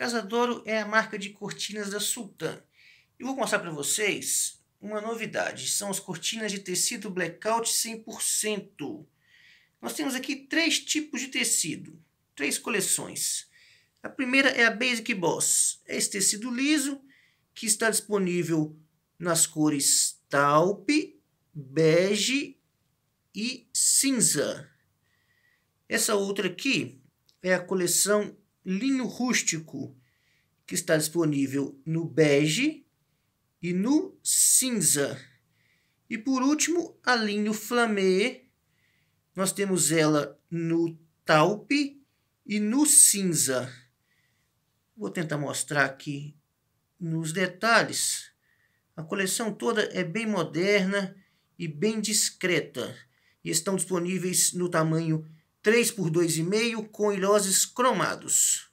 Casadouro é a marca de cortinas da Sultan. E vou mostrar para vocês uma novidade. São as cortinas de tecido blackout 100%. Nós temos aqui três tipos de tecido, três coleções. A primeira é a Basic Boss. É esse tecido liso que está disponível nas cores taupe, bege e cinza. Essa outra aqui é a coleção linho rústico, que está disponível no bege e no cinza. E por último, a linho flamé, nós temos ela no taupe e no cinza. Vou tentar mostrar aqui nos detalhes. A coleção toda é bem moderna e bem discreta. E estão disponíveis no tamanho 3 por 2,5 com ilhoses cromados.